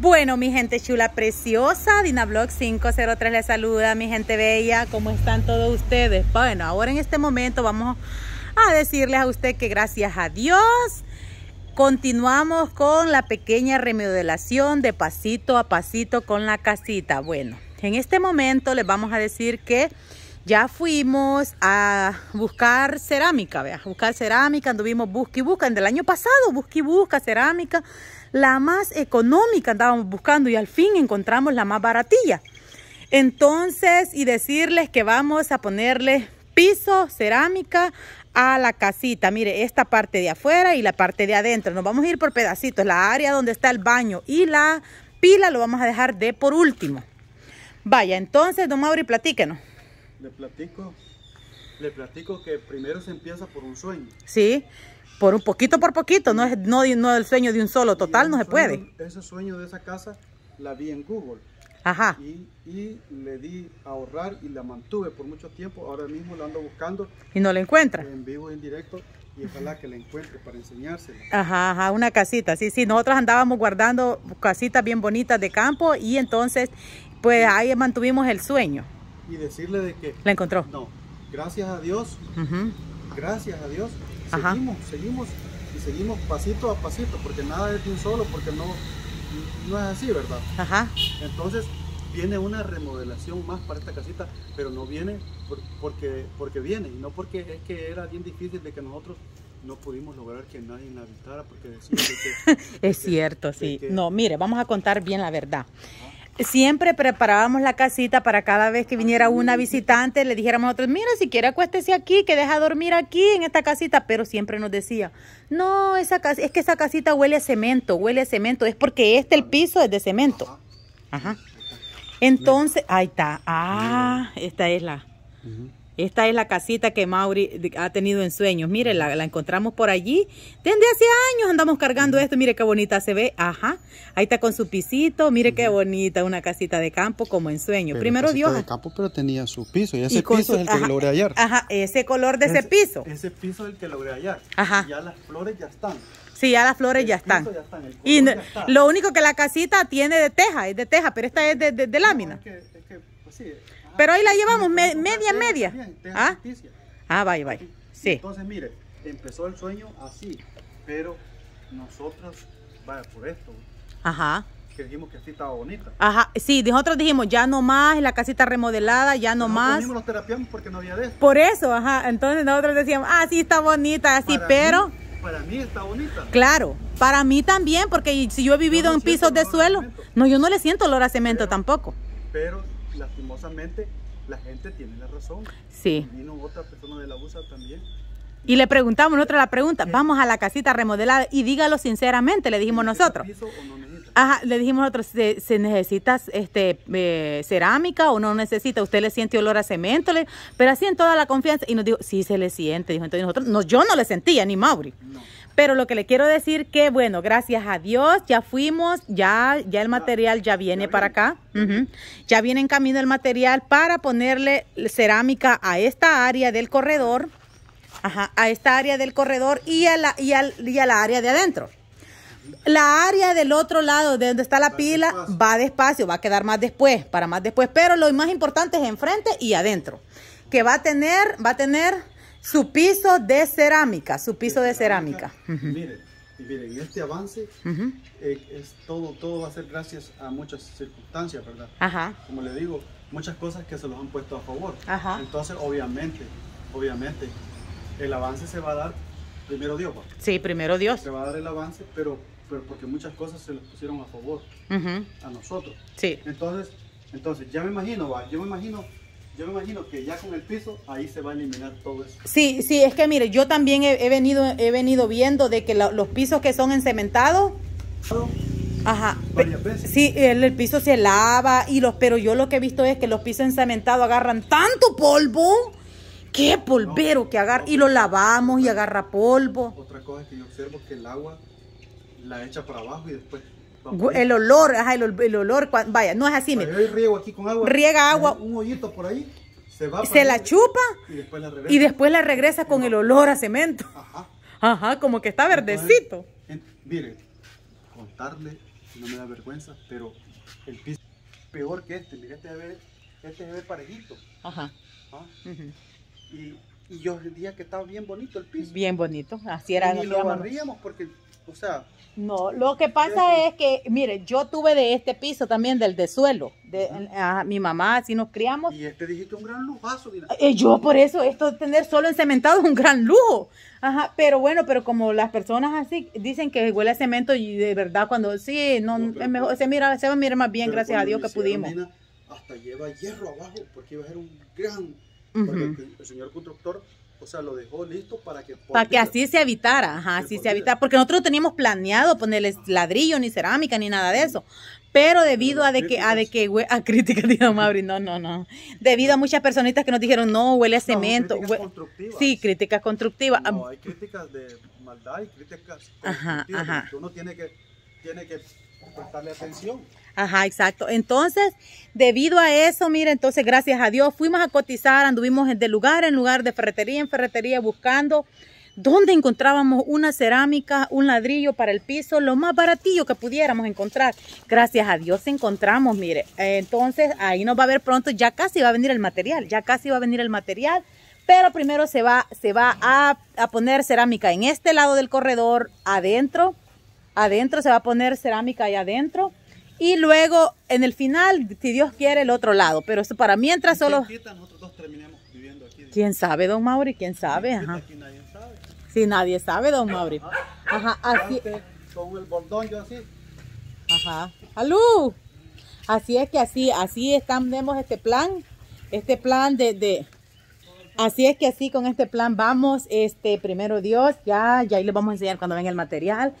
Bueno, mi gente chula preciosa, Dina DinaBlog 503 les saluda, mi gente bella, ¿cómo están todos ustedes? Bueno, ahora en este momento vamos a decirles a usted que gracias a Dios continuamos con la pequeña remodelación de pasito a pasito con la casita. Bueno, en este momento les vamos a decir que ya fuimos a buscar cerámica, vea, buscar cerámica, anduvimos busca y busca, del año pasado busca y busca cerámica, la más económica andábamos buscando y al fin encontramos la más baratilla. Entonces, y decirles que vamos a ponerle piso, cerámica a la casita. Mire, esta parte de afuera y la parte de adentro. Nos vamos a ir por pedacitos. La área donde está el baño y la pila lo vamos a dejar de por último. Vaya, entonces, don Mauri, platíquenos. Le platico, le platico que primero se empieza por un sueño. Sí. Por un poquito por poquito, no es, no, no el sueño de un solo total, no se puede. Ese sueño de esa casa la vi en Google. Ajá. Y, le di a ahorrar y la mantuve por mucho tiempo. Ahora mismo la ando buscando. Y no la encuentra. En vivo, en directo. Y ojalá que la encuentre para enseñársela. Ajá, ajá, una casita. Sí, sí, nosotros andábamos guardando casitas bien bonitas de campo y entonces, pues ahí mantuvimos el sueño. Y decirle de que... La encontró. No, gracias a Dios. Gracias a Dios Seguimos, seguimos y seguimos pasito a pasito, porque nada es de un solo, porque no, es así, ¿verdad? Entonces viene una remodelación más para esta casita, pero no viene porque, porque viene, y no porque es que era bien difícil de que nosotros no pudimos lograr que nadie la habitara, porque decimos que... es cierto, sí. no, mire, vamos a contar bien la verdad siempre preparábamos la casita para cada vez que viniera una visitante, le dijéramos a otros, mira, si quiere acuéstese aquí, que deja dormir aquí en esta casita, pero siempre nos decía, no, esa es que esa casita huele a cemento, huele a cemento, es porque este el piso es de cemento. Ajá. Entonces, ahí está, ah, esta es la... Esta es la casita que Mauri ha tenido en sueños. Mire, la, encontramos por allí. Desde hace años andamos cargando esto. Mire qué bonita se ve. Ajá. Ahí está con su pisito. Mire qué bonita. Una casita de campo como en sueño. Primero Dios. de campo, pero tenía su piso. Y ese piso es el que logré hallar. Ajá. Ese color de ese, piso. Ese piso es el que logré hallar. Ajá. ya las flores ya están. Sí, ya las flores ya están. y lo único que la casita tiene de teja, es de teja, pero esta es de, de, lámina. Pues sí, pero ahí la llevamos media, media. ¿Ah? ah, vaya, vaya. Sí. Entonces, mire, empezó el sueño así, pero nosotros, vaya, por esto. Ajá. Que dijimos que así estaba bonita. Ajá, sí, nosotros dijimos, ya no más, la casita remodelada, ya no nosotros más. terapiamos porque no había de eso. Por eso, ajá, entonces nosotros decíamos, ah, sí está bonita, así, pero... para mí está bonita. Claro, para mí también, porque si yo he vivido en pisos de suelo, no, yo no le siento olor a cemento tampoco. Pero lastimosamente la gente tiene la razón. Sí. Vino otra persona de la USA también. Y le preguntamos, otra la pregunta, vamos a la casita remodelada y dígalo sinceramente, le dijimos nosotros. Ajá, le dijimos nosotros, ¿se, se necesita este, eh, cerámica o no necesita? ¿Usted le siente olor a cemento? pero así en toda la confianza. Y nos dijo, sí se le siente. Dijo, entonces nosotros, no, yo no le sentía, ni Mauri. Pero lo que le quiero decir que, bueno, gracias a Dios, ya fuimos, ya, ya el material ya viene para acá. Ya viene en camino el material para ponerle cerámica a esta área del corredor. Ajá, a esta área del corredor y a la, y al, y a la área de adentro la área del otro lado de donde está la pila va despacio, va a quedar más después, para más después, pero lo más importante es enfrente y adentro, que va a tener, va a tener su piso de cerámica, su piso de, cerámica. Miren, este avance eh, es todo, todo va a ser gracias a muchas circunstancias, ¿verdad? Como le digo, muchas cosas que se los han puesto a favor. Entonces, obviamente, obviamente, el avance se va a dar primero Dios. Sí, primero Dios. Se va a dar el avance, pero pero porque muchas cosas se les pusieron a favor a nosotros. Entonces, entonces ya me imagino, yo me imagino yo imagino que ya con el piso ahí se va a eliminar todo eso. Sí, sí, es que mire, yo también he, venido he venido viendo de que los pisos que son encementados Ajá. Sí, el, piso se lava y los pero yo lo que he visto es que los pisos encementados agarran tanto polvo. Qué polvero que agarra y lo lavamos y agarra polvo. Otra cosa que yo observo que el agua la echa para abajo y después... El olor, ajá, el, el olor, vaya, no es así. Mira. Yo riego aquí con agua. Riega agua. Un hoyito por ahí, se va. Se la chupa y después la regresa, y después la regresa con el olor a cemento. Ajá. Ajá, como que está verdecito. Mire, miren, contarle, no me da vergüenza, pero el piso es peor que este. Mira, este se ve, este parejito. Ajá. ¿Ah? y, yo diría que estaba bien bonito el piso. Bien bonito, así era. Y lo barríamos porque sea. No, lo que pasa es que, mire, yo tuve de este piso también, del de suelo. De, mi mamá, así nos criamos. Y este dijiste un gran lujazo. Eh, eh, yo por eso, esto de tener solo encementado es un gran lujo. Ajá, pero bueno, pero como las personas así dicen que huele a cemento y de verdad cuando, sí, no, mejor, pues, se, mira, se va a mirar más bien, gracias a Dios que pudimos. hasta lleva hierro abajo porque iba a ser un gran... el señor constructor o sea, lo dejó listo para que... Para que así se evitara, así se evitara. Porque nosotros no teníamos planeado ponerles ladrillo, ni cerámica, ni nada de eso. Pero debido a de que, a de que, a críticas, dijo Mauri, no, no, no. Debido a muchas personitas que nos dijeron, no, huele a cemento. Sí, críticas constructivas. No, hay críticas de maldad y críticas constructivas. Uno tiene tiene que Ajá, exacto. Entonces, debido a eso, mire entonces, gracias a Dios, fuimos a cotizar, anduvimos de lugar en lugar, de ferretería en ferretería, buscando dónde encontrábamos una cerámica, un ladrillo para el piso, lo más baratillo que pudiéramos encontrar. Gracias a Dios encontramos, mire. Eh, entonces, ahí nos va a ver pronto, ya casi va a venir el material, ya casi va a venir el material pero primero se va, se va a, a, poner cerámica en este lado del corredor, adentro, adentro, se va a poner cerámica ahí adentro. Y luego, en el final, si Dios quiere, el otro lado. Pero esto para mientras solo... ¿Quién sabe, don Mauri? ¿Quién sabe? Ajá. nadie sabe. don Mauri. Ajá, así... Con el bordón yo así. Ajá. ¡Alú! Así es que así, así estamos este plan. Este plan de, de... Así es que así con este plan vamos, este primero Dios, ya, ya ahí les vamos a enseñar cuando venga el material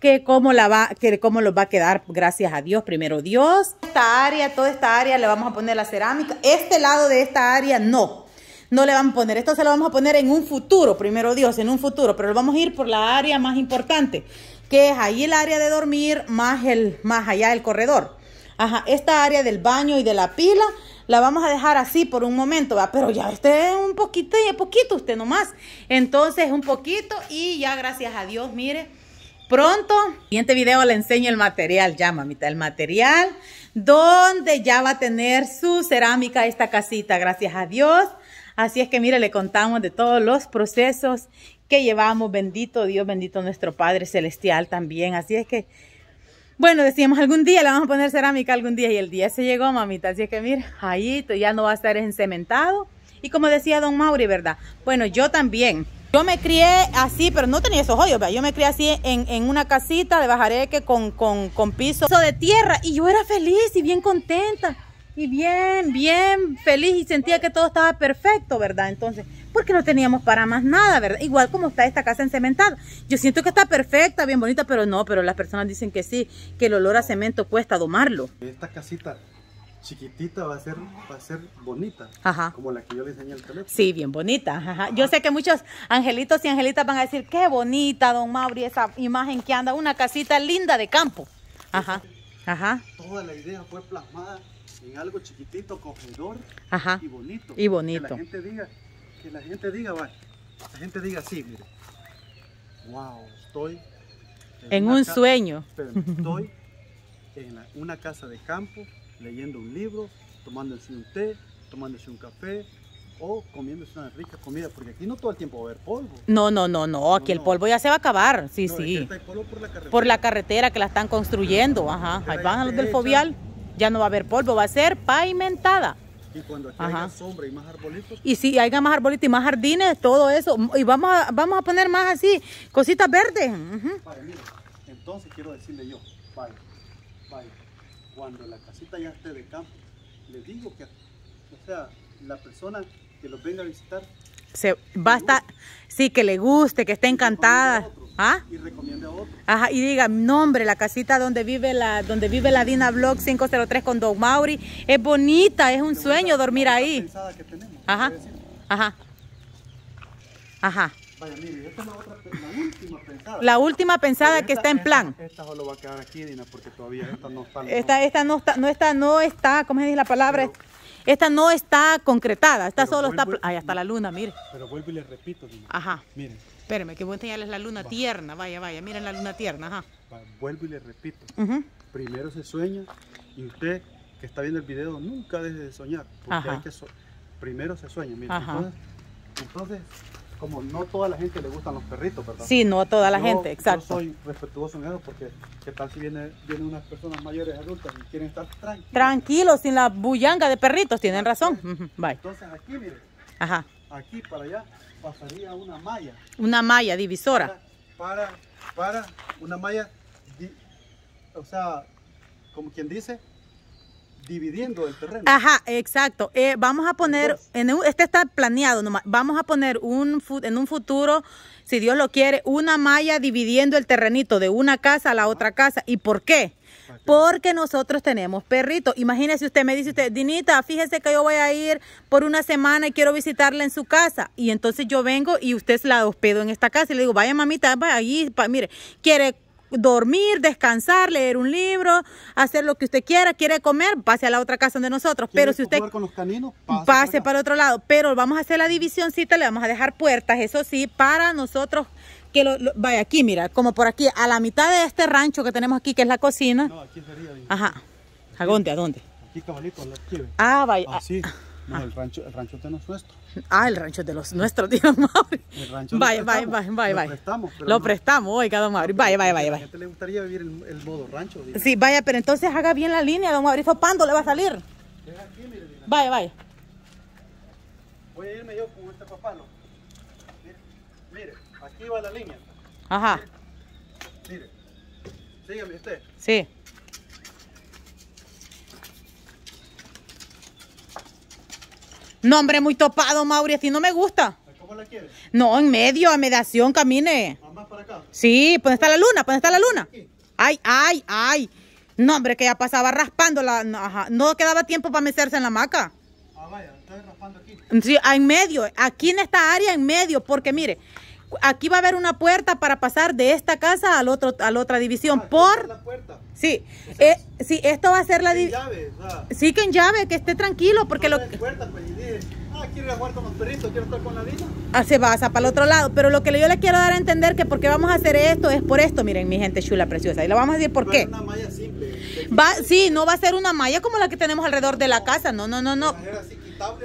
que cómo, la va, cómo va a quedar, gracias a Dios, primero Dios. Esta área, toda esta área le vamos a poner la cerámica. Este lado de esta área no, no le vamos a poner. Esto se lo vamos a poner en un futuro, primero Dios, en un futuro, pero lo vamos a ir por la área más importante, que es ahí el área de dormir más, el, más allá del corredor. Ajá, esta área del baño y de la pila la vamos a dejar así por un momento, va, pero ya esté un poquito y poquito usted nomás. Entonces, un poquito y ya gracias a Dios, mire pronto. Siguiente video le enseño el material, ya mamita, el material donde ya va a tener su cerámica esta casita, gracias a Dios. Así es que mire, le contamos de todos los procesos que llevamos. Bendito Dios, bendito nuestro Padre Celestial también. Así es que, bueno, decíamos algún día le vamos a poner cerámica algún día y el día se llegó, mamita. Así es que mire, ahí ya no va a estar encementado. Y como decía don Mauri, ¿verdad? Bueno, yo también yo me crié así, pero no tenía esos hoyos, Yo me crié así en, en una casita de bajareque con, con, con piso de tierra y yo era feliz y bien contenta y bien, bien feliz y sentía que todo estaba perfecto, ¿verdad? Entonces, porque no teníamos para más nada, ¿verdad? Igual como está esta casa cementado. Yo siento que está perfecta, bien bonita, pero no, pero las personas dicen que sí, que el olor a cemento cuesta domarlo. Esta casita chiquitita va a ser, va a ser bonita. Como la que yo le enseñé al teléfono. Sí, bien bonita. Ajá. Yo sé que muchos angelitos y angelitas van a decir, qué bonita, don Mauri, esa imagen que anda, una casita linda de campo. Ajá. Ajá. Toda la idea fue plasmada en algo chiquitito, cogedor y bonito. Y bonito. Que la gente diga, que la gente diga, vaya, la gente diga sí, mire. Wow, estoy en, un sueño. estoy en una casa de campo leyendo un libro, tomándose un té, tomándose un café o comiéndose una rica comida, porque aquí no todo el tiempo va a haber polvo. No, no, no, no, aquí el polvo ya se va a acabar, sí, sí. por, la carretera. que la están construyendo, ajá, ahí van los del fovial, ya no va a haber polvo, va a ser pavimentada. Y cuando aquí sombra y más arbolitos. Y si haya más arbolitos y más jardines, todo eso. Y vamos a, vamos a poner más así, cositas verdes. entonces quiero decirle yo, bye cuando la casita ya esté de campo, le digo que, o sea, la persona que los venga a visitar. Se, basta, sí, que le guste, que esté encantada. ¿Ah? Y recomiende a otro. Ajá, y diga, nombre, la casita donde vive la, donde vive la Dina Blog 503 con Don Mauri, es bonita, es un sueño dormir ahí. Ajá. Ajá. Ajá. Vaya, mire, esta es la, la última pensada. La última pensada que está en plan. Esta, solo va a quedar aquí, Dina, porque todavía esta no está. Esta, esta no está, no está, no está, ¿cómo se dice la palabra? esta no está concretada, esta solo está... Ahí está la luna, mire. Pero vuelvo y le repito, Dina. Ajá. Miren. Espérame, que voy a enseñarles la luna tierna, vaya, vaya, miren la luna tierna, ajá. vuelvo y le repito. Primero se sueña y usted que está viendo el video nunca deje de soñar, porque hay que... primero se sueña, mire. entonces como no toda la gente le gustan los perritos, ¿verdad? Sí, no a toda la gente, exacto. Yo soy respetuoso en eso porque qué tal si vienen unas personas mayores adultas y quieren estar tranquilos. Tranquilos, sin la bullanga de perritos, tienen razón. Entonces aquí, mire, Ajá. aquí para allá pasaría una malla. Una malla divisora. Para, para, una malla, o sea, como quien dice, dividiendo el terreno. Ajá, exacto. Eh, vamos a poner, en este está planeado vamos a poner un en un futuro, si Dios lo quiere, una malla dividiendo el terrenito de una casa a la otra casa. ¿Y por qué? Porque nosotros tenemos perritos. Imagínese usted, me dice usted, Dinita, fíjese que yo voy a ir por una semana y quiero visitarla en su casa. Y entonces yo vengo y usted la hospedo en esta casa y le digo, vaya mamita, vaya allí, mire, quiere dormir, descansar, leer un libro, hacer lo que usted quiera, quiere comer, pase a la otra casa de nosotros. Pero si usted con los caninos, pase, pase para otro lado. Pero vamos a hacer la divisioncita, le vamos a dejar puertas, eso sí, para nosotros que lo, vaya aquí, mira, como por aquí, a la mitad de este rancho que tenemos aquí, que es la cocina. No, aquí sería. Ajá. ¿A dónde? ¿A dónde? Aquí, cabalito, la Ah, vaya. Así. Ah, ah. No, el rancho, el rancho de es nuestro. Ah, el rancho de los nuestros, tío Mauri. El rancho vaya, vaya, vaya, vaya, Lo prestamos. Pero lo prestamos, oiga, don Mauri. Vaya, vaya, vaya. vaya. te le gustaría vivir el, el modo rancho? Sí, vaya, pero entonces haga bien la línea, don Mauri. ¿Pando le va a salir? Aquí, mire, vaya, vaya. Voy a irme yo con este papalo. Mire, mire, aquí va la línea. Ajá. Mire, mire. sígame usted. Sí. No, hombre, muy topado, Mauri, así no me gusta. ¿Cómo la quieres? No, en medio, a mediación, camine. ¿Más para acá? Sí, ¿dónde está la luna? ¿Dónde está la luna? Ay, ay, ay. No, hombre, que ya pasaba raspando la... No quedaba tiempo para mecerse en la maca. Ah, vaya, estoy raspando aquí. Sí, en medio, aquí en esta área, en medio, porque mire, aquí va a haber una puerta para pasar de esta casa al otro, a la otra división. Ah, por... Sí, eh, sí, esto va a ser la división. sí, que en llave, que esté tranquilo, porque lo... Puerta, pues, ah, quiero la Ah, se pasa para el otro lado. Pero lo que yo le quiero dar a entender que porque vamos a hacer esto es por esto, miren, mi gente chula, preciosa. Y lo vamos a decir por qué. sí, no va a ser una malla como la que tenemos alrededor de la casa. No, no, no, no o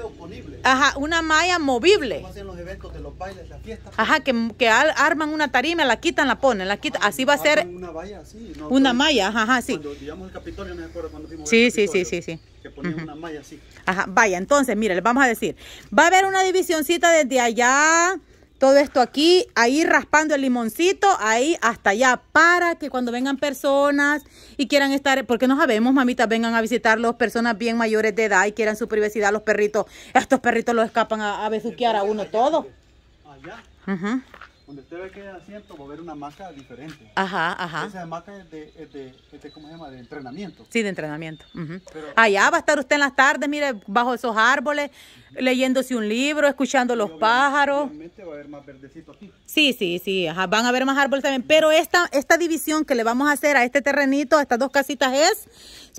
Ajá, una malla movible. Como hacen los eventos de los bailes, las fiestas. Pues. Ajá, que, que arman una tarima, la quitan, la ponen, la quitan. Ah, así va a ser. Una valla, sí. No, una malla, ajá, sí. Cuando, digamos el Capitolio, no me acuerdo cuando fuimos. Sí, sí, sí, sí, sí. Que ponían una malla así. Ajá, vaya, entonces, mire, le vamos a decir. Va a haber una divisioncita desde allá todo esto aquí, ahí raspando el limoncito, ahí hasta allá, para que cuando vengan personas y quieran estar, porque no sabemos, mamitas, vengan a visitarlos, personas bien mayores de edad y quieran su privacidad, los perritos, estos perritos los escapan a, besuquear a uno todo. Allá donde usted ve que asiento va a ver una hamaca diferente. Ajá, ajá. Esa hamaca es de, de, ¿cómo se llama? De entrenamiento. Sí, de entrenamiento. Allá va a estar usted en las tardes, mire, bajo esos árboles, leyéndose un libro, escuchando los pájaros. Obviamente va a haber más verdecito aquí. Sí, sí, sí, ajá, van a haber más árboles también. Pero esta, esta división que le vamos a hacer a este terrenito, a estas dos casitas es,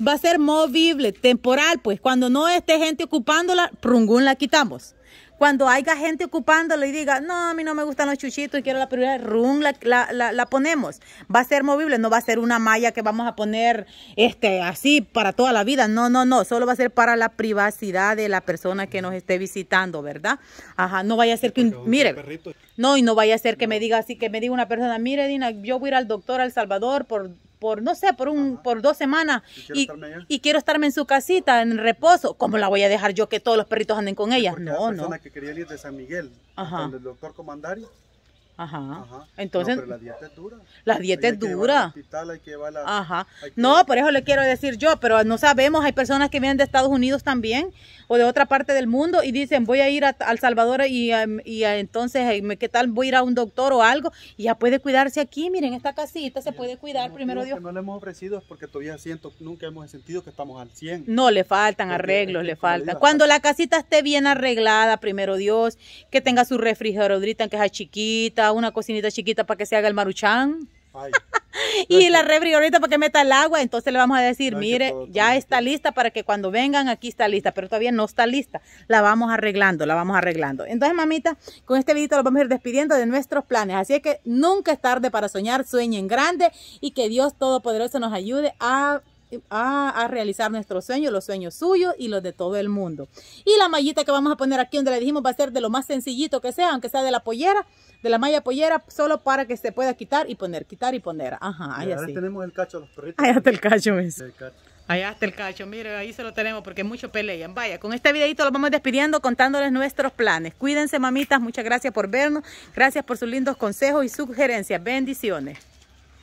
va a ser movible, temporal, pues cuando no esté gente ocupándola, prungún la quitamos. Cuando haya gente ocupándolo y diga, no, a mí no me gustan los chuchitos y quiero la primera rum, la, la, la, ponemos. Va a ser movible, no va a ser una malla que vamos a poner este, así para toda la vida. No, no, no, solo va a ser para la privacidad de la persona que nos esté visitando, ¿verdad? Ajá, no vaya a ser que, un, mire, no, y no vaya a ser que me diga así, que me diga una persona, mire Dina, yo voy a ir al doctor al Salvador por por no sé, por un por dos semanas y quiero, estarme en su casita en reposo, ¿cómo la voy a dejar yo que todos los perritos anden con ella? No, no. persona que quería ir de San Miguel, el doctor Comandari, Ajá. Entonces. pero la dieta es dura. La dieta es dura. Ajá. No, por eso le quiero decir yo, pero no sabemos, hay personas que vienen de Estados Unidos también o de otra parte del mundo y dicen, voy a ir a, El Salvador y, em, y eh, entonces, eh, ¿qué tal? Voy a ir a un doctor o algo y ya puede cuidarse aquí. Miren, esta casita se puede cuidar, primero Dios. no le hemos ofrecido es porque todavía siento, nunca hemos sentido que estamos al 100. No, le faltan arreglos, le falta Cuando la casita esté bien arreglada, primero Dios, que tenga su refrigeradorita, que sea chiquita una cocinita chiquita para que se haga el maruchán. y la rebrigorita ahorita para que meta el agua, entonces le vamos a decir, mire, ya está lista para que cuando vengan aquí está lista, pero todavía no está lista. La vamos arreglando, la vamos arreglando. Entonces, mamita, con este videito lo vamos a ir despidiendo de nuestros planes. Así es que nunca es tarde para soñar, sueñen grande y que Dios Todopoderoso nos ayude a a, realizar nuestros sueños, los sueños suyos y los de todo el mundo. Y la mallita que vamos a poner aquí donde le dijimos va a ser de lo más sencillito que sea, aunque sea de la pollera, de la malla pollera, solo para que se pueda quitar y poner, quitar y poner. Ajá, ahí así. tenemos el cacho está el cacho, mire. está el cacho, mire, ahí se lo tenemos porque mucho pelean. Vaya, con este videito lo vamos despidiendo contándoles nuestros planes. Cuídense, mamitas, muchas gracias por vernos. Gracias por sus lindos consejos y sugerencias. Bendiciones.